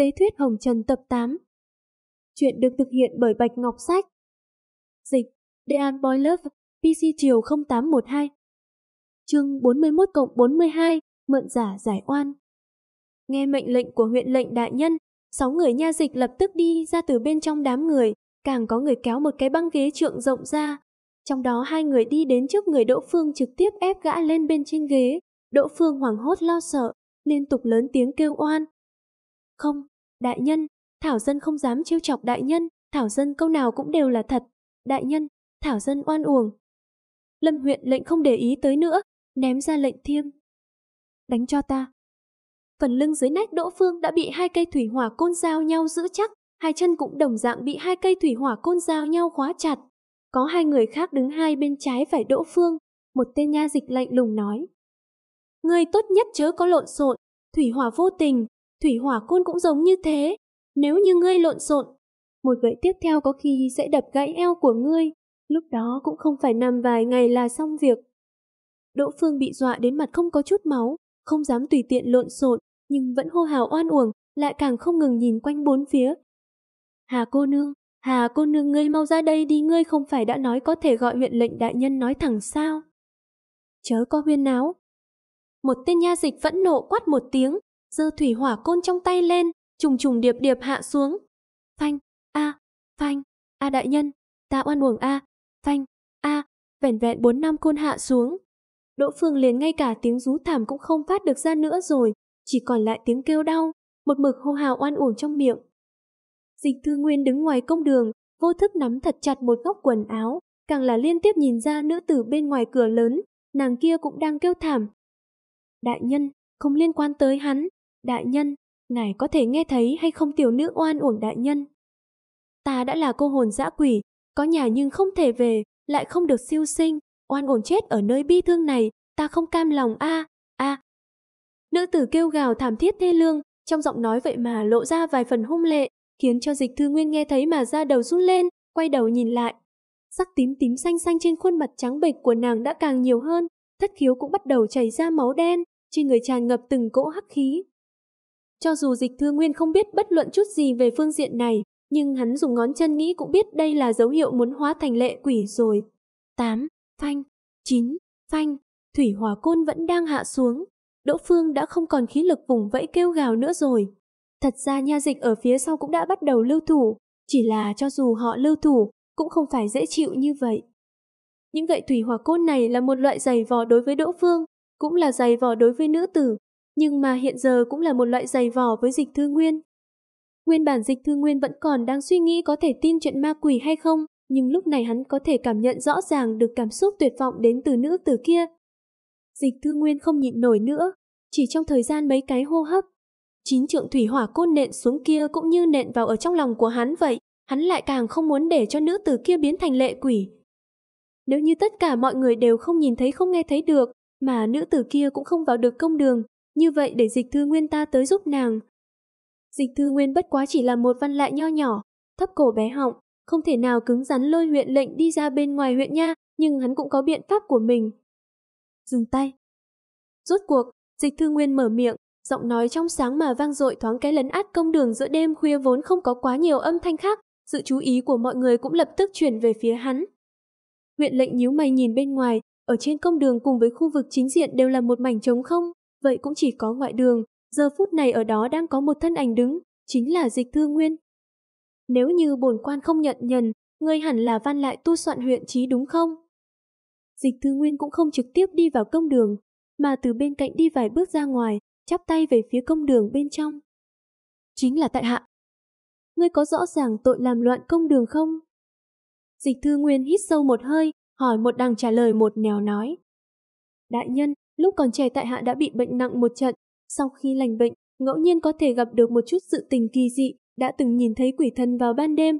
Tế thuyết Hồng Trần tập 8 Chuyện được thực hiện bởi Bạch Ngọc Sách Dịch Boy Love PC chiều 0812 Chương 41 cộng 42 Mượn giả giải oan Nghe mệnh lệnh của huyện lệnh đại nhân Sáu người nha dịch lập tức đi ra từ bên trong đám người Càng có người kéo một cái băng ghế trượng rộng ra Trong đó hai người đi đến trước người Đỗ Phương trực tiếp ép gã lên bên trên ghế Đỗ Phương hoảng hốt lo sợ Liên tục lớn tiếng kêu oan Không, Đại nhân, Thảo Dân không dám trêu chọc đại nhân, Thảo Dân câu nào cũng đều là thật. Đại nhân, Thảo Dân oan uổng. Lâm huyện lệnh không để ý tới nữa, ném ra lệnh thiêm. Đánh cho ta. Phần lưng dưới nách Đỗ Phương đã bị hai cây thủy hỏa côn giao nhau giữ chắc, hai chân cũng đồng dạng bị hai cây thủy hỏa côn giao nhau khóa chặt. Có hai người khác đứng hai bên trái phải Đỗ Phương, một tên nha dịch lạnh lùng nói. Người tốt nhất chớ có lộn xộn, thủy hỏa vô tình, Thủy hỏa côn cũng giống như thế. Nếu như ngươi lộn xộn, một gậy tiếp theo có khi sẽ đập gãy eo của ngươi. Lúc đó cũng không phải nằm vài ngày là xong việc. Đỗ Phương bị dọa đến mặt không có chút máu, không dám tùy tiện lộn xộn, nhưng vẫn hô hào oan uổng, lại càng không ngừng nhìn quanh bốn phía. Hà cô nương, Hà cô nương ngươi mau ra đây đi ngươi không phải đã nói có thể gọi huyện lệnh đại nhân nói thẳng sao. Chớ có huyên náo. Một tên nha dịch vẫn nộ quát một tiếng, giơ thủy hỏa côn trong tay lên, trùng trùng điệp điệp hạ xuống. Phanh, a, phanh, a đại nhân, ta oan uổng a, phanh, a, vẻn vẹn bốn năm côn hạ xuống. Đỗ Phương liền ngay cả tiếng rú thảm cũng không phát được ra nữa rồi, chỉ còn lại tiếng kêu đau, một mực hô hào oan uổng trong miệng. Dịch Thư Nguyên đứng ngoài công đường, vô thức nắm thật chặt một góc quần áo, càng là liên tiếp nhìn ra nữ tử bên ngoài cửa lớn, nàng kia cũng đang kêu thảm. Đại nhân, không liên quan tới hắn, Đại nhân, ngài có thể nghe thấy hay không tiểu nữ oan uổng đại nhân? Ta đã là cô hồn dã quỷ, có nhà nhưng không thể về, lại không được siêu sinh, oan uổng chết ở nơi bi thương này, ta không cam lòng a, a. Nữ tử kêu gào thảm thiết thê lương, trong giọng nói vậy mà lộ ra vài phần hung lệ, khiến cho Dịch Thư Nguyên nghe thấy mà da đầu run lên, quay đầu nhìn lại. Sắc tím tím xanh xanh trên khuôn mặt trắng bệch của nàng đã càng nhiều hơn, thất khiếu cũng bắt đầu chảy ra máu đen, trên người tràn ngập từng cỗ hắc khí. Cho dù dịch thư nguyên không biết bất luận chút gì về phương diện này, nhưng hắn dùng ngón chân nghĩ cũng biết đây là dấu hiệu muốn hóa thành lệ quỷ rồi. 8. Phanh 9. Phanh Thủy hỏa côn vẫn đang hạ xuống. Đỗ Phương đã không còn khí lực vùng vẫy kêu gào nữa rồi. Thật ra nha dịch ở phía sau cũng đã bắt đầu lưu thủ, chỉ là cho dù họ lưu thủ, cũng không phải dễ chịu như vậy. Những gậy thủy hỏa côn này là một loại giày vò đối với Đỗ Phương, cũng là giày vò đối với nữ tử, nhưng mà hiện giờ cũng là một loại giày vỏ với dịch thư nguyên. Nguyên bản dịch thư nguyên vẫn còn đang suy nghĩ có thể tin chuyện ma quỷ hay không, nhưng lúc này hắn có thể cảm nhận rõ ràng được cảm xúc tuyệt vọng đến từ nữ tử kia. Dịch thư nguyên không nhịn nổi nữa, chỉ trong thời gian mấy cái hô hấp. Chín trượng thủy hỏa côn nện xuống kia cũng như nện vào ở trong lòng của hắn vậy, hắn lại càng không muốn để cho nữ tử kia biến thành lệ quỷ. Nếu như tất cả mọi người đều không nhìn thấy không nghe thấy được, mà nữ tử kia cũng không vào được công đường, như vậy để dịch thư nguyên ta tới giúp nàng. Dịch thư nguyên bất quá chỉ là một văn lại nho nhỏ, thấp cổ bé họng, không thể nào cứng rắn lôi huyện lệnh đi ra bên ngoài huyện nha, nhưng hắn cũng có biện pháp của mình. Dừng tay. Rốt cuộc, dịch thư nguyên mở miệng, giọng nói trong sáng mà vang dội thoáng cái lấn át công đường giữa đêm khuya vốn không có quá nhiều âm thanh khác, sự chú ý của mọi người cũng lập tức chuyển về phía hắn. Huyện lệnh nhíu mày nhìn bên ngoài, ở trên công đường cùng với khu vực chính diện đều là một mảnh trống không, vậy cũng chỉ có ngoại đường, giờ phút này ở đó đang có một thân ảnh đứng, chính là dịch thư nguyên. Nếu như bổn quan không nhận nhận ngươi hẳn là văn lại tu soạn huyện trí đúng không? Dịch thư nguyên cũng không trực tiếp đi vào công đường, mà từ bên cạnh đi vài bước ra ngoài, chắp tay về phía công đường bên trong. Chính là tại hạ. Ngươi có rõ ràng tội làm loạn công đường không? Dịch thư nguyên hít sâu một hơi, hỏi một đằng trả lời một nèo nói. Đại nhân, Lúc còn trẻ tại hạ đã bị bệnh nặng một trận, sau khi lành bệnh, ngẫu nhiên có thể gặp được một chút sự tình kỳ dị, đã từng nhìn thấy quỷ thần vào ban đêm.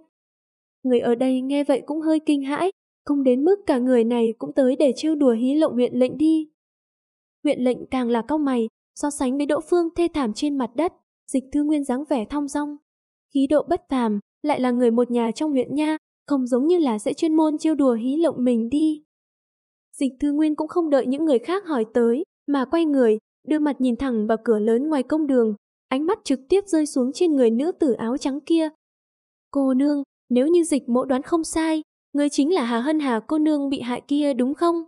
Người ở đây nghe vậy cũng hơi kinh hãi, không đến mức cả người này cũng tới để trêu đùa hí lộng huyện lệnh đi. Huyện lệnh càng là cao mày, so sánh với Đỗ Phương thê thảm trên mặt đất, dịch thư nguyên dáng vẻ thong dong. Khí độ bất phàm, lại là người một nhà trong huyện nha, không giống như là sẽ chuyên môn trêu đùa hí lộng mình đi. Dịch Thư Nguyên cũng không đợi những người khác hỏi tới, mà quay người, đưa mặt nhìn thẳng vào cửa lớn ngoài công đường, ánh mắt trực tiếp rơi xuống trên người nữ tử áo trắng kia. Cô nương, nếu như dịch mộ đoán không sai, người chính là Hà Hân Hà cô nương bị hại kia đúng không?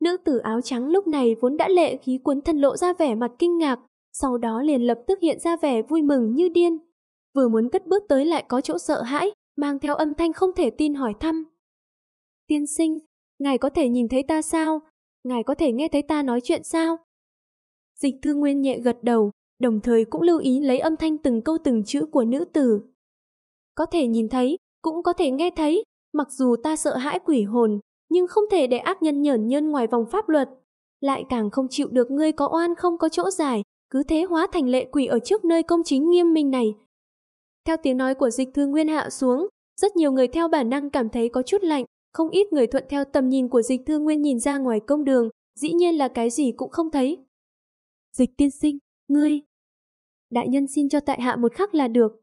Nữ tử áo trắng lúc này vốn đã lệ khí cuốn thân lộ ra vẻ mặt kinh ngạc, sau đó liền lập tức hiện ra vẻ vui mừng như điên. Vừa muốn cất bước tới lại có chỗ sợ hãi, mang theo âm thanh không thể tin hỏi thăm. Tiên sinh, Ngài có thể nhìn thấy ta sao? Ngài có thể nghe thấy ta nói chuyện sao? Dịch thư nguyên nhẹ gật đầu, đồng thời cũng lưu ý lấy âm thanh từng câu từng chữ của nữ tử. Có thể nhìn thấy, cũng có thể nghe thấy, mặc dù ta sợ hãi quỷ hồn, nhưng không thể để ác nhân nhởn nhân ngoài vòng pháp luật. Lại càng không chịu được ngươi có oan không có chỗ giải, cứ thế hóa thành lệ quỷ ở trước nơi công chính nghiêm minh này. Theo tiếng nói của dịch thư nguyên hạ xuống, rất nhiều người theo bản năng cảm thấy có chút lạnh, không ít người thuận theo tầm nhìn của dịch thư nguyên nhìn ra ngoài công đường, dĩ nhiên là cái gì cũng không thấy. Dịch tiên sinh, ngươi! Đại nhân xin cho tại hạ một khắc là được.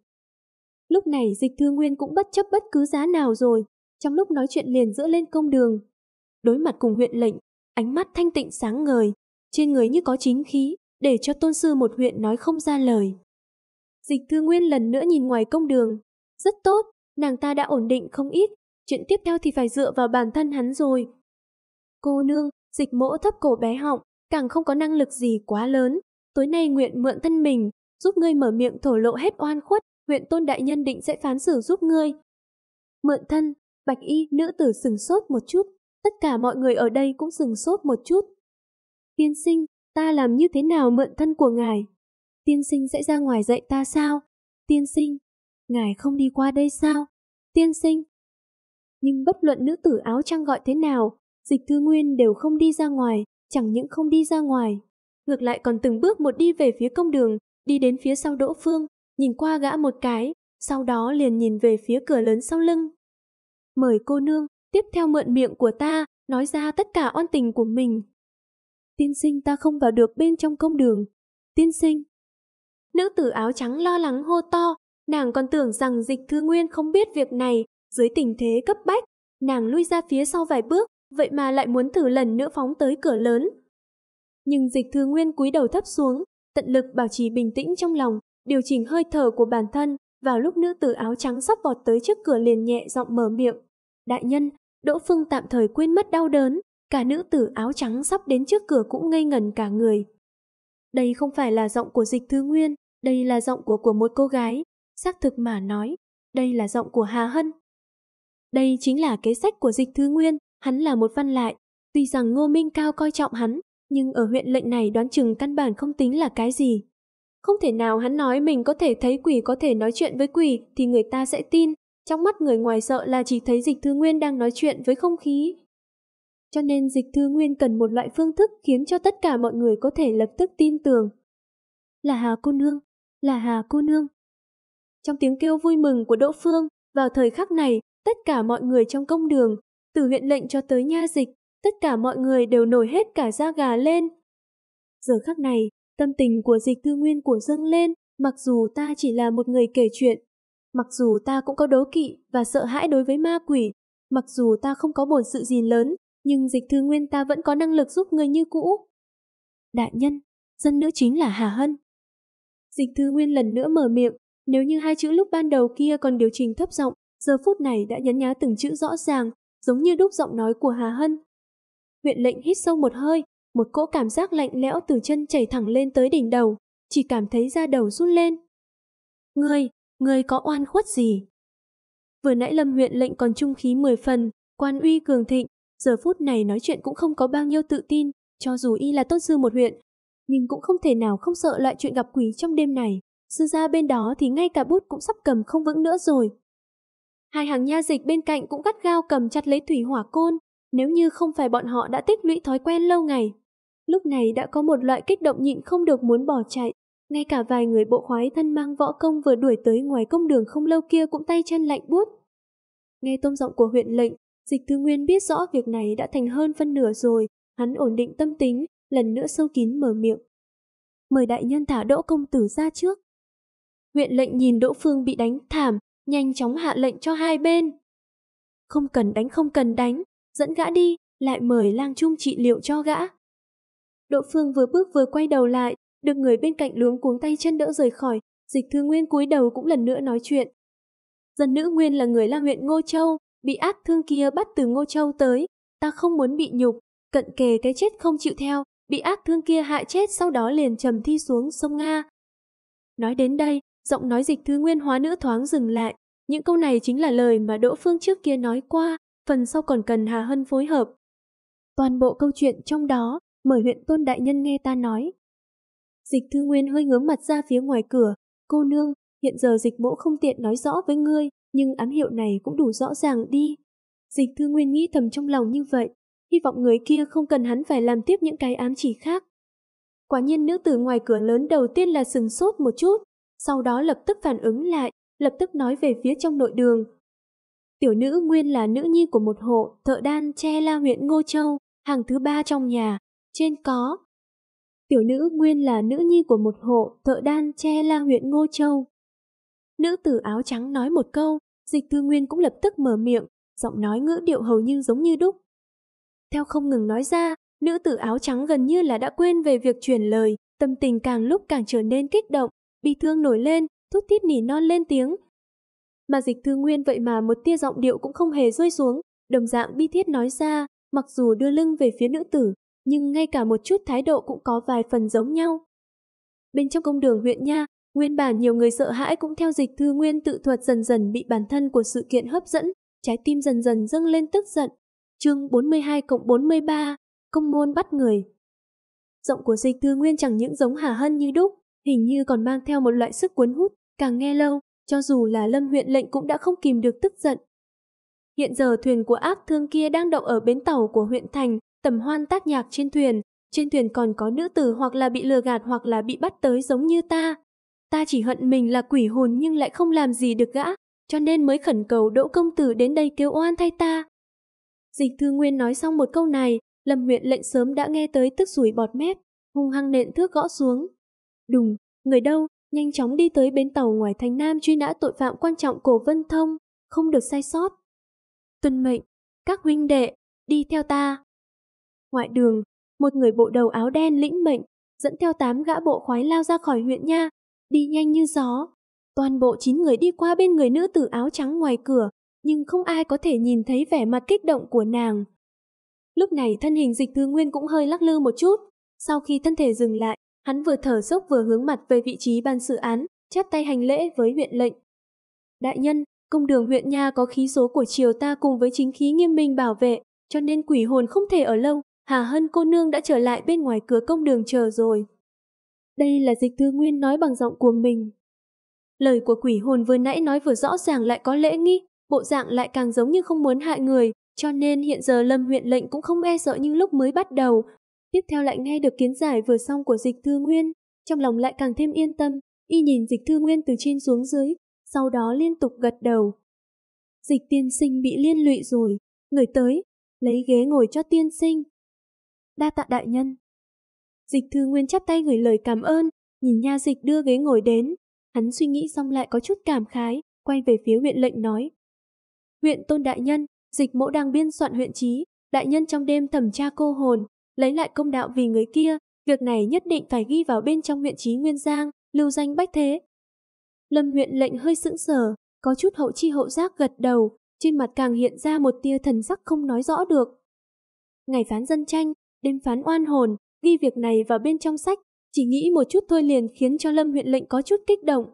Lúc này dịch thư nguyên cũng bất chấp bất cứ giá nào rồi, trong lúc nói chuyện liền giữa lên công đường. Đối mặt cùng huyện lệnh, ánh mắt thanh tịnh sáng ngời, trên người như có chính khí, để cho tôn sư một huyện nói không ra lời. Dịch thư nguyên lần nữa nhìn ngoài công đường. Rất tốt, nàng ta đã ổn định không ít, chuyện tiếp theo thì phải dựa vào bản thân hắn rồi. Cô nương, dịch mỗ thấp cổ bé họng, càng không có năng lực gì quá lớn. Tối nay nguyện mượn thân mình, giúp ngươi mở miệng thổ lộ hết oan khuất, huyện tôn đại nhân định sẽ phán xử giúp ngươi. Mượn thân, bạch y, nữ tử sừng sốt một chút, tất cả mọi người ở đây cũng sừng sốt một chút. Tiên sinh, ta làm như thế nào mượn thân của ngài? Tiên sinh sẽ ra ngoài dạy ta sao? Tiên sinh, ngài không đi qua đây sao? Tiên sinh, nhưng bất luận nữ tử áo trăng gọi thế nào, dịch thư nguyên đều không đi ra ngoài, chẳng những không đi ra ngoài. Ngược lại còn từng bước một đi về phía công đường, đi đến phía sau Đỗ Phương, nhìn qua gã một cái, sau đó liền nhìn về phía cửa lớn sau lưng. Mời cô nương, tiếp theo mượn miệng của ta, nói ra tất cả oan tình của mình. Tiên sinh ta không vào được bên trong công đường. Tiên sinh. Nữ tử áo trắng lo lắng hô to, nàng còn tưởng rằng dịch thư nguyên không biết việc này, dưới tình thế cấp bách, nàng lui ra phía sau vài bước, vậy mà lại muốn thử lần nữa phóng tới cửa lớn. Nhưng dịch thư nguyên cúi đầu thấp xuống, tận lực bảo trì bình tĩnh trong lòng, điều chỉnh hơi thở của bản thân, vào lúc nữ tử áo trắng sắp vọt tới trước cửa liền nhẹ giọng mở miệng. Đại nhân, Đỗ Phương tạm thời quên mất đau đớn, cả nữ tử áo trắng sắp đến trước cửa cũng ngây ngần cả người. Đây không phải là giọng của dịch thư nguyên, đây là giọng của của một cô gái. Xác thực mà nói, đây là giọng của Hà Hân, đây chính là kế sách của dịch thứ nguyên, hắn là một văn lại. Tuy rằng Ngô Minh Cao coi trọng hắn, nhưng ở huyện lệnh này đoán chừng căn bản không tính là cái gì. Không thể nào hắn nói mình có thể thấy quỷ có thể nói chuyện với quỷ thì người ta sẽ tin, trong mắt người ngoài sợ là chỉ thấy dịch thư nguyên đang nói chuyện với không khí. Cho nên dịch thư nguyên cần một loại phương thức khiến cho tất cả mọi người có thể lập tức tin tưởng. Là Hà cô nương, là Hà cô nương. Trong tiếng kêu vui mừng của Đỗ Phương, vào thời khắc này, Tất cả mọi người trong công đường, từ huyện lệnh cho tới nha dịch, tất cả mọi người đều nổi hết cả da gà lên. Giờ khắc này, tâm tình của dịch thư nguyên của dâng lên, mặc dù ta chỉ là một người kể chuyện, mặc dù ta cũng có đố kỵ và sợ hãi đối với ma quỷ, mặc dù ta không có bổn sự gì lớn, nhưng dịch thư nguyên ta vẫn có năng lực giúp người như cũ. Đại nhân, dân nữ chính là Hà Hân. Dịch thư nguyên lần nữa mở miệng, nếu như hai chữ lúc ban đầu kia còn điều chỉnh thấp giọng, giờ phút này đã nhấn nhá từng chữ rõ ràng, giống như đúc giọng nói của Hà Hân. Huyện lệnh hít sâu một hơi, một cỗ cảm giác lạnh lẽo từ chân chảy thẳng lên tới đỉnh đầu, chỉ cảm thấy da đầu run lên. Ngươi, ngươi có oan khuất gì? Vừa nãy Lâm huyện lệnh còn trung khí mười phần, quan uy cường thịnh, giờ phút này nói chuyện cũng không có bao nhiêu tự tin, cho dù y là tốt sư một huyện, nhưng cũng không thể nào không sợ loại chuyện gặp quỷ trong đêm này. Sư gia bên đó thì ngay cả bút cũng sắp cầm không vững nữa rồi. Hai hàng nha dịch bên cạnh cũng gắt gao cầm chặt lấy thủy hỏa côn, nếu như không phải bọn họ đã tích lũy thói quen lâu ngày. Lúc này đã có một loại kích động nhịn không được muốn bỏ chạy, ngay cả vài người bộ khoái thân mang võ công vừa đuổi tới ngoài công đường không lâu kia cũng tay chân lạnh buốt. Nghe tông giọng của huyện lệnh, dịch thư nguyên biết rõ việc này đã thành hơn phân nửa rồi, hắn ổn định tâm tính, lần nữa sâu kín mở miệng. Mời đại nhân thả đỗ công tử ra trước. Huyện lệnh nhìn đỗ phương bị đánh thảm, nhanh chóng hạ lệnh cho hai bên. Không cần đánh không cần đánh, dẫn gã đi, lại mời lang trung trị liệu cho gã. Độ Phương vừa bước vừa quay đầu lại, được người bên cạnh luống cuống tay chân đỡ rời khỏi, dịch thư nguyên cúi đầu cũng lần nữa nói chuyện. Dân nữ nguyên là người la huyện Ngô Châu, bị ác thương kia bắt từ Ngô Châu tới, ta không muốn bị nhục, cận kề cái chết không chịu theo, bị ác thương kia hại chết sau đó liền trầm thi xuống sông Nga. Nói đến đây, Giọng nói dịch thứ nguyên hóa nữ thoáng dừng lại. Những câu này chính là lời mà Đỗ Phương trước kia nói qua, phần sau còn cần Hà Hân phối hợp. Toàn bộ câu chuyện trong đó, mời huyện tôn đại nhân nghe ta nói. Dịch thư nguyên hơi ngướng mặt ra phía ngoài cửa. Cô nương, hiện giờ dịch mỗ không tiện nói rõ với ngươi, nhưng ám hiệu này cũng đủ rõ ràng đi. Dịch thư nguyên nghĩ thầm trong lòng như vậy, hy vọng người kia không cần hắn phải làm tiếp những cái ám chỉ khác. Quả nhiên nữ tử ngoài cửa lớn đầu tiên là sừng sốt một chút, sau đó lập tức phản ứng lại, lập tức nói về phía trong nội đường. Tiểu nữ nguyên là nữ nhi của một hộ thợ đan che la huyện Ngô Châu, hàng thứ ba trong nhà, trên có. Tiểu nữ nguyên là nữ nhi của một hộ thợ đan che la huyện Ngô Châu. Nữ tử áo trắng nói một câu, dịch thư nguyên cũng lập tức mở miệng, giọng nói ngữ điệu hầu như giống như đúc. Theo không ngừng nói ra, nữ tử áo trắng gần như là đã quên về việc truyền lời, tâm tình càng lúc càng trở nên kích động, bi thương nổi lên, thút thít nỉ non lên tiếng. Mà dịch thư nguyên vậy mà một tia giọng điệu cũng không hề rơi xuống, đồng dạng bi thiết nói ra, mặc dù đưa lưng về phía nữ tử, nhưng ngay cả một chút thái độ cũng có vài phần giống nhau. Bên trong công đường huyện nha, nguyên bản nhiều người sợ hãi cũng theo dịch thư nguyên tự thuật dần dần bị bản thân của sự kiện hấp dẫn, trái tim dần dần dâng lên tức giận. Chương 42 cộng 43, công môn bắt người. Giọng của dịch thư nguyên chẳng những giống Hà Hân như đúc, hình như còn mang theo một loại sức cuốn hút, càng nghe lâu, cho dù là Lâm huyện lệnh cũng đã không kìm được tức giận. Hiện giờ thuyền của ác thương kia đang đậu ở bến tàu của huyện thành, tầm hoan tác nhạc trên thuyền, trên thuyền còn có nữ tử hoặc là bị lừa gạt hoặc là bị bắt tới giống như ta. Ta chỉ hận mình là quỷ hồn nhưng lại không làm gì được gã, cho nên mới khẩn cầu Đỗ Công Tử đến đây kêu oan thay ta. Dịch Thư Nguyên nói xong một câu này, Lâm huyện lệnh sớm đã nghe tới tức rủi bọt mép, hung hăng nện thước gõ xuống, Đùng, người đâu, nhanh chóng đi tới bến tàu ngoài thành Nam truy nã tội phạm quan trọng Cổ Vân Thông, không được sai sót. Tuân mệnh, các huynh đệ, đi theo ta. Ngoại đường, một người bộ đầu áo đen lĩnh mệnh, dẫn theo tám gã bộ khoái lao ra khỏi huyện nha, đi nhanh như gió. Toàn bộ chín người đi qua bên người nữ tử áo trắng ngoài cửa, nhưng không ai có thể nhìn thấy vẻ mặt kích động của nàng. Lúc này thân hình dịch thư nguyên cũng hơi lắc lư một chút, sau khi thân thể dừng lại, Hắn vừa thở dốc vừa hướng mặt về vị trí ban sự án, chắp tay hành lễ với huyện lệnh. Đại nhân, công đường huyện nha có khí số của triều ta cùng với chính khí nghiêm minh bảo vệ, cho nên quỷ hồn không thể ở lâu. Hà Hân cô nương đã trở lại bên ngoài cửa công đường chờ rồi. Đây là dịch thư nguyên nói bằng giọng của mình. Lời của quỷ hồn vừa nãy nói vừa rõ ràng lại có lễ nghi, bộ dạng lại càng giống như không muốn hại người, cho nên hiện giờ Lâm huyện lệnh cũng không e sợ như lúc mới bắt đầu, Tiếp theo lại nghe được kiến giải vừa xong của dịch thư nguyên, trong lòng lại càng thêm yên tâm, y nhìn dịch thư nguyên từ trên xuống dưới, sau đó liên tục gật đầu. Dịch tiên sinh bị liên lụy rồi, người tới, lấy ghế ngồi cho tiên sinh. Đa tạ đại nhân. Dịch thư nguyên chắp tay gửi lời cảm ơn, nhìn nha dịch đưa ghế ngồi đến. Hắn suy nghĩ xong lại có chút cảm khái, quay về phía huyện lệnh nói. Huyện tôn đại nhân, dịch mỗ đang biên soạn huyện trí, đại nhân trong đêm thẩm tra cô hồn, lấy lại công đạo vì người kia, việc này nhất định phải ghi vào bên trong huyện trí Nguyên Giang, lưu danh bách thế. Lâm huyện lệnh hơi sững sờ, có chút hậu chi hậu giác gật đầu, trên mặt càng hiện ra một tia thần sắc không nói rõ được. Ngày phán dân tranh, đêm phán oan hồn, ghi việc này vào bên trong sách, chỉ nghĩ một chút thôi liền khiến cho Lâm huyện lệnh có chút kích động.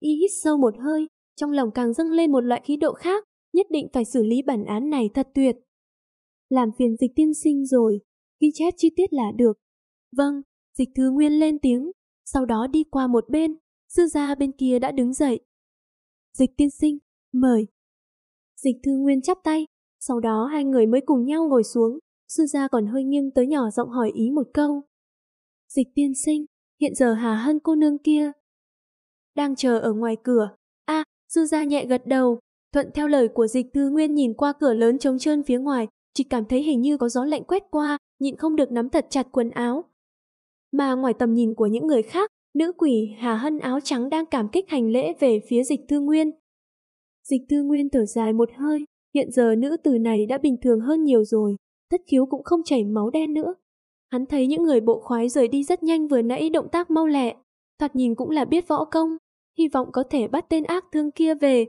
Y hít sâu một hơi, trong lòng càng dâng lên một loại khí độ khác, nhất định phải xử lý bản án này thật tuyệt. Làm phiền dịch tiên sinh rồi, ghi chép chi tiết là được. Vâng, dịch thư nguyên lên tiếng, sau đó đi qua một bên, sư gia bên kia đã đứng dậy. Dịch tiên sinh, mời. Dịch thư nguyên chắp tay, sau đó hai người mới cùng nhau ngồi xuống, sư gia còn hơi nghiêng tới nhỏ giọng hỏi ý một câu. Dịch tiên sinh, hiện giờ Hà Hân cô nương kia. Đang chờ ở ngoài cửa, a sư gia nhẹ gật đầu, thuận theo lời của dịch thư nguyên nhìn qua cửa lớn trống trơn phía ngoài, chỉ cảm thấy hình như có gió lạnh quét qua, nhịn không được nắm thật chặt quần áo. Mà ngoài tầm nhìn của những người khác, nữ quỷ Hà Hân áo trắng đang cảm kích hành lễ về phía dịch thư nguyên. Dịch thư nguyên thở dài một hơi, hiện giờ nữ tử này đã bình thường hơn nhiều rồi, thất khiếu cũng không chảy máu đen nữa. Hắn thấy những người bộ khoái rời đi rất nhanh vừa nãy động tác mau lẹ, thoạt nhìn cũng là biết võ công, hy vọng có thể bắt tên ác thương kia về.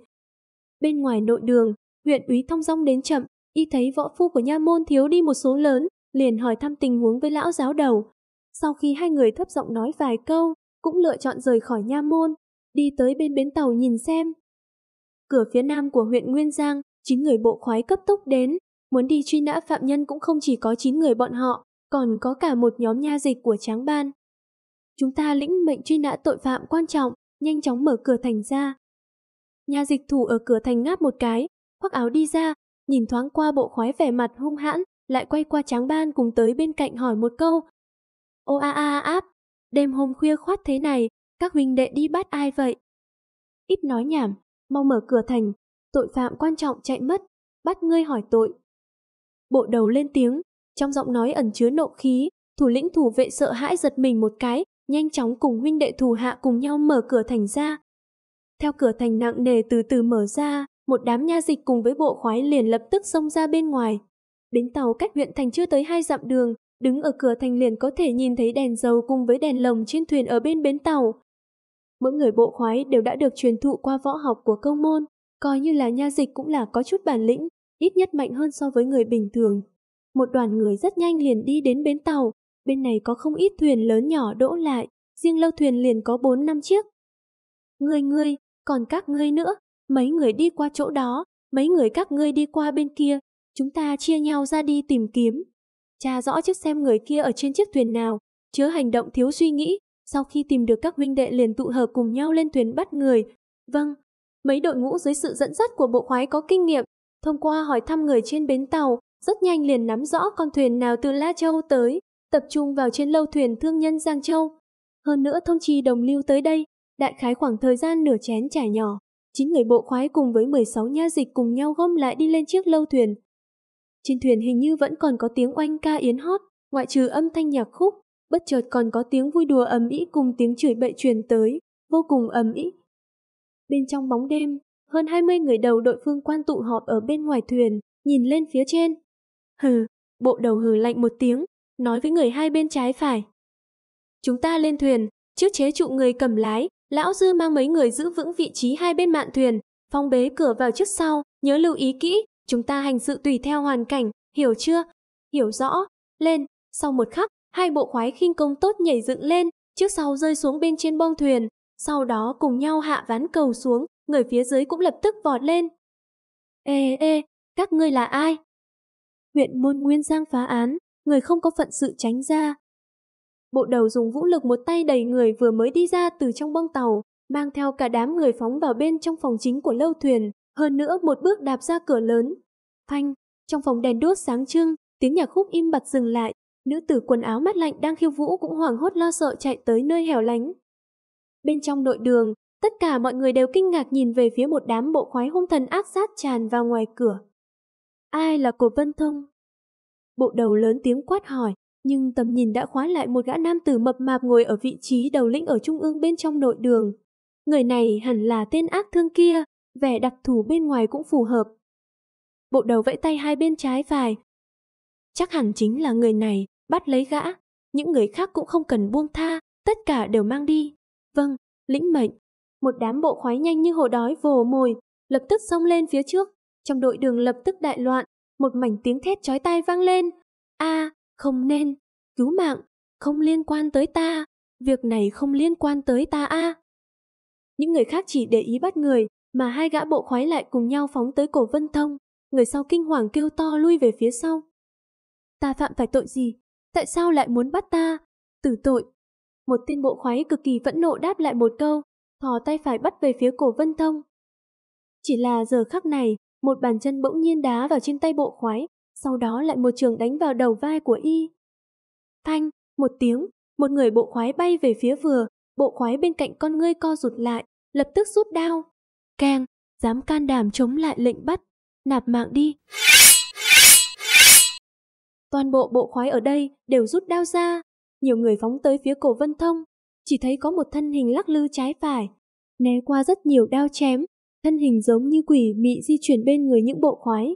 Bên ngoài nội đường, huyện úy thông dong đến chậm, Y thấy võ phu của nha môn thiếu đi một số lớn, liền hỏi thăm tình huống với lão giáo đầu. Sau khi hai người thấp giọng nói vài câu, cũng lựa chọn rời khỏi nha môn, đi tới bên bến tàu nhìn xem. Cửa phía nam của huyện Nguyên Giang, chín người bộ khoái cấp tốc đến, muốn đi truy nã phạm nhân cũng không chỉ có chín người bọn họ, còn có cả một nhóm nha dịch của tráng ban. Chúng ta lĩnh mệnh truy nã tội phạm quan trọng, nhanh chóng mở cửa thành ra. Nha dịch thủ ở cửa thành ngáp một cái, khoác áo đi ra, nhìn thoáng qua bộ khoái vẻ mặt hung hãn, lại quay qua tráng ban cùng tới bên cạnh hỏi một câu. Ô a a áp, đêm hôm khuya khoát thế này, các huynh đệ đi bắt ai vậy? Ít nói nhảm, mau mở cửa thành, tội phạm quan trọng chạy mất, bắt ngươi hỏi tội. Bộ đầu lên tiếng, trong giọng nói ẩn chứa nộ khí, thủ lĩnh thủ vệ sợ hãi giật mình một cái, nhanh chóng cùng huynh đệ thủ hạ cùng nhau mở cửa thành ra. Theo cửa thành nặng nề từ từ mở ra, một đám nha dịch cùng với bộ khoái liền lập tức xông ra bên ngoài. Bến tàu cách huyện thành chưa tới hai dặm đường, đứng ở cửa thành liền có thể nhìn thấy đèn dầu cùng với đèn lồng trên thuyền ở bên bến tàu. Mỗi người bộ khoái đều đã được truyền thụ qua võ học của công môn, coi như là nha dịch cũng là có chút bản lĩnh, ít nhất mạnh hơn so với người bình thường. Một đoàn người rất nhanh liền đi đến bến tàu, bên này có không ít thuyền lớn nhỏ đỗ lại, riêng lâu thuyền liền có 4 năm chiếc. người người còn các ngươi nữa, mấy người đi qua chỗ đó, mấy người các ngươi đi qua bên kia, chúng ta chia nhau ra đi tìm kiếm. Tra rõ chiếc xem người kia ở trên chiếc thuyền nào, chứa hành động thiếu suy nghĩ, sau khi tìm được các huynh đệ liền tụ hợp cùng nhau lên thuyền bắt người. Vâng, mấy đội ngũ dưới sự dẫn dắt của bộ khoái có kinh nghiệm, thông qua hỏi thăm người trên bến tàu, rất nhanh liền nắm rõ con thuyền nào từ La Châu tới, tập trung vào trên lâu thuyền thương nhân Giang Châu. Hơn nữa thông chi đồng lưu tới đây, đại khái khoảng thời gian nửa chén trà nhỏ, chín người bộ khoái cùng với mười sáu nha dịch cùng nhau gom lại đi lên chiếc lâu thuyền. Trên thuyền hình như vẫn còn có tiếng oanh ca yến hót, ngoại trừ âm thanh nhạc khúc, bất chợt còn có tiếng vui đùa ầm ĩ cùng tiếng chửi bậy truyền tới, vô cùng ầm ĩ. Bên trong bóng đêm, hơn hai mươi người đầu đội phương quan tụ họp ở bên ngoài thuyền, nhìn lên phía trên. Hừ, bộ đầu hừ lạnh một tiếng, nói với người hai bên trái phải. Chúng ta lên thuyền, trước chế trụ người cầm lái, Lão Dư mang mấy người giữ vững vị trí hai bên mạn thuyền, phong bế cửa vào trước sau, nhớ lưu ý kỹ, chúng ta hành sự tùy theo hoàn cảnh, hiểu chưa? Hiểu rõ, lên, sau một khắc, hai bộ khoái khinh công tốt nhảy dựng lên, trước sau rơi xuống bên trên bong thuyền, sau đó cùng nhau hạ ván cầu xuống, người phía dưới cũng lập tức vọt lên. Ê ê, các ngươi là ai? Huyện môn nguyên giang phá án, người không có phận sự tránh ra, bộ đầu dùng vũ lực một tay đẩy người vừa mới đi ra từ trong bông tàu, mang theo cả đám người phóng vào bên trong phòng chính của lâu thuyền, hơn nữa một bước đạp ra cửa lớn. Phanh, trong phòng đèn đốt sáng trưng, tiếng nhạc khúc im bặt dừng lại, nữ tử quần áo mát lạnh đang khiêu vũ cũng hoảng hốt lo sợ chạy tới nơi hẻo lánh. Bên trong nội đường, tất cả mọi người đều kinh ngạc nhìn về phía một đám bộ khoái hung thần ác sát tràn vào ngoài cửa. Ai là cổ Vân Thông? Bộ đầu lớn tiếng quát hỏi, nhưng tầm nhìn đã khóa lại một gã nam tử mập mạp ngồi ở vị trí đầu lĩnh ở trung ương bên trong nội đường. Người này hẳn là tên ác thương kia, vẻ đặc thù bên ngoài cũng phù hợp. Bộ đầu vẫy tay hai bên trái phải. Chắc hẳn chính là người này, bắt lấy gã. Những người khác cũng không cần buông tha, tất cả đều mang đi. Vâng, lĩnh mệnh. Một đám bộ khoái nhanh như hồ đói vồ mồi, lập tức xông lên phía trước. Trong đội đường lập tức đại loạn, một mảnh tiếng thét chói tai vang lên. a không nên, cứu mạng, không liên quan tới ta, việc này không liên quan tới ta a. À. Những người khác chỉ để ý bắt người, mà hai gã bộ khoái lại cùng nhau phóng tới cổ Vân Thông, người sau kinh hoàng kêu to lui về phía sau. Ta phạm phải tội gì? Tại sao lại muốn bắt ta? Tử tội. Một tên bộ khoái cực kỳ phẫn nộ đáp lại một câu, thò tay phải bắt về phía cổ Vân Thông. Chỉ là giờ khắc này, một bàn chân bỗng nhiên đá vào trên tay bộ khoái, sau đó lại một trường đánh vào đầu vai của y. Thanh, một tiếng, một người bộ khoái bay về phía vừa, bộ khoái bên cạnh con ngươi co rụt lại, lập tức rút đao. Keng, dám can đảm chống lại lệnh bắt, nạp mạng đi. Toàn bộ bộ khoái ở đây đều rút đao ra, nhiều người phóng tới phía cổ Vân Thông, chỉ thấy có một thân hình lắc lư trái phải, né qua rất nhiều đao chém, thân hình giống như quỷ mị di chuyển bên người những bộ khoái,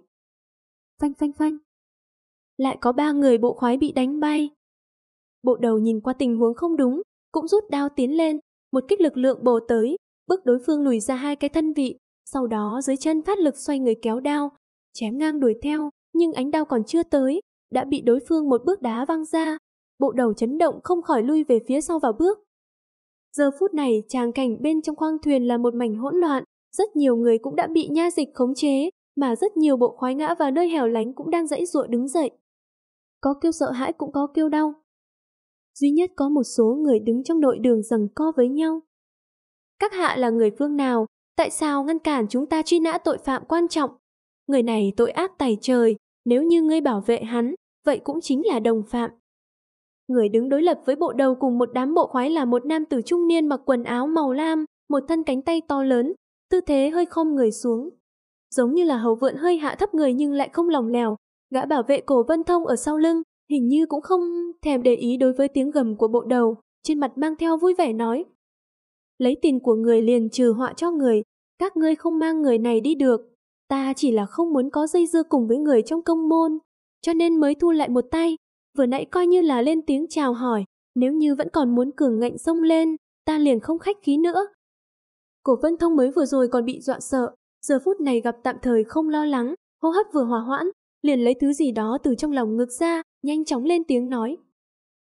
phanh phanh phanh. Lại có ba người bộ khoái bị đánh bay. Bộ đầu nhìn qua tình huống không đúng, cũng rút đao tiến lên, một kích lực lượng bổ tới, bước đối phương lùi ra hai cái thân vị, sau đó dưới chân phát lực xoay người kéo đao, chém ngang đuổi theo, nhưng ánh đao còn chưa tới, đã bị đối phương một bước đá văng ra. Bộ đầu chấn động không khỏi lui về phía sau vào bước. Giờ phút này, tràng cảnh bên trong khoang thuyền là một mảnh hỗn loạn, rất nhiều người cũng đã bị nha dịch khống chế, mà rất nhiều bộ khoái ngã vào nơi hẻo lánh cũng đang dãy ruộng đứng dậy. Có kêu sợ hãi cũng có kêu đau. Duy nhất có một số người đứng trong nội đường rằng co với nhau. Các hạ là người phương nào? Tại sao ngăn cản chúng ta truy nã tội phạm quan trọng? Người này tội ác tày trời, nếu như ngươi bảo vệ hắn, vậy cũng chính là đồng phạm. Người đứng đối lập với bộ đầu cùng một đám bộ khoái là một nam tử trung niên mặc quần áo màu lam, một thân cánh tay to lớn, tư thế hơi khom người xuống, giống như là hầu vượn hơi hạ thấp người nhưng lại không lòng lèo. Gã bảo vệ cổ vân thông ở sau lưng, hình như cũng không thèm để ý đối với tiếng gầm của bộ đầu, trên mặt mang theo vui vẻ nói. Lấy tiền của người liền trừ họa cho người, các ngươi không mang người này đi được. Ta chỉ là không muốn có dây dưa cùng với người trong công môn, cho nên mới thu lại một tay. Vừa nãy coi như là lên tiếng chào hỏi, nếu như vẫn còn muốn cường ngạnh xông lên, ta liền không khách khí nữa. Cổ Vân Thông mới vừa rồi còn bị dọa sợ, giờ phút này gặp tạm thời không lo lắng, hô hấp vừa hòa hoãn, liền lấy thứ gì đó từ trong lòng ngực ra, nhanh chóng lên tiếng nói.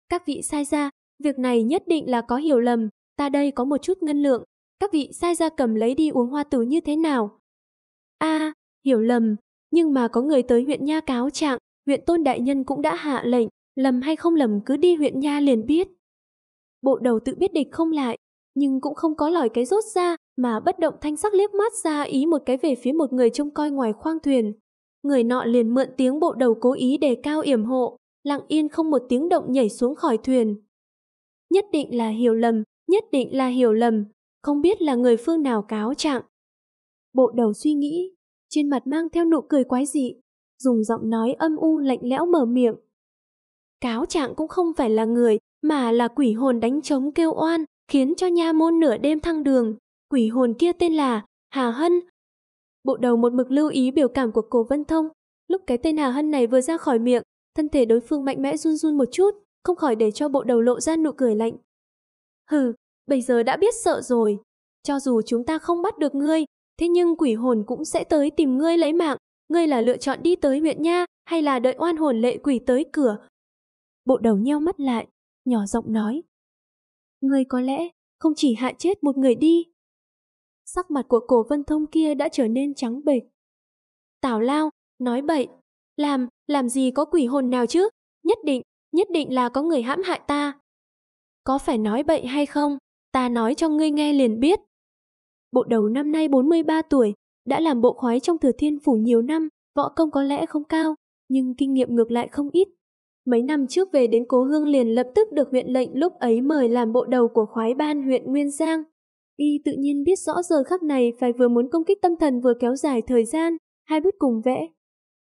Các vị sai ra, việc này nhất định là có hiểu lầm, ta đây có một chút ngân lượng, các vị sai ra cầm lấy đi uống hoa tử như thế nào? a hiểu lầm, nhưng mà có người tới huyện Nha cáo trạng, huyện Tôn Đại Nhân cũng đã hạ lệnh, lầm hay không lầm cứ đi huyện Nha liền biết. Bộ đầu tự biết địch không lại, nhưng cũng không có lòi cái rốt ra, mà bất động thanh sắc liếc mắt ra ý một cái về phía một người trông coi ngoài khoang thuyền. Người nọ liền mượn tiếng bộ đầu cố ý đề cao yểm hộ, lặng yên không một tiếng động nhảy xuống khỏi thuyền. Nhất định là hiểu lầm, nhất định là hiểu lầm, không biết là người phương nào cáo trạng. Bộ đầu suy nghĩ, trên mặt mang theo nụ cười quái dị, dùng giọng nói âm u lạnh lẽo mở miệng. Cáo trạng cũng không phải là người, mà là quỷ hồn đánh trống kêu oan, khiến cho nha môn nửa đêm thăng đường quỷ hồn kia tên là Hà Hân. Bộ đầu một mực lưu ý biểu cảm của Cố Vân Thông. Lúc cái tên Hà Hân này vừa ra khỏi miệng, thân thể đối phương mạnh mẽ run run một chút, không khỏi để cho bộ đầu lộ ra nụ cười lạnh. Hừ, bây giờ đã biết sợ rồi. Cho dù chúng ta không bắt được ngươi, thế nhưng quỷ hồn cũng sẽ tới tìm ngươi lấy mạng. Ngươi là lựa chọn đi tới huyện nha hay là đợi oan hồn lệ quỷ tới cửa? Bộ đầu nheo mắt lại, nhỏ giọng nói. Ngươi có lẽ không chỉ hạ chết một người đi, sắc mặt của cổ vân thông kia đã trở nên trắng bệch. Tào lao, nói bậy, làm, làm gì có quỷ hồn nào chứ, nhất định, nhất định là có người hãm hại ta. Có phải nói bậy hay không, ta nói cho ngươi nghe liền biết. Bộ đầu năm nay 43 tuổi, đã làm bộ khoái trong thừa thiên phủ nhiều năm, võ công có lẽ không cao, nhưng kinh nghiệm ngược lại không ít. Mấy năm trước về đến Cố Hương liền lập tức được huyện lệnh lúc ấy mời làm bộ đầu của khoái ban huyện Nguyên Giang, Y tự nhiên biết rõ giờ khắc này phải vừa muốn công kích tâm thần vừa kéo dài thời gian, hai bút cùng vẽ,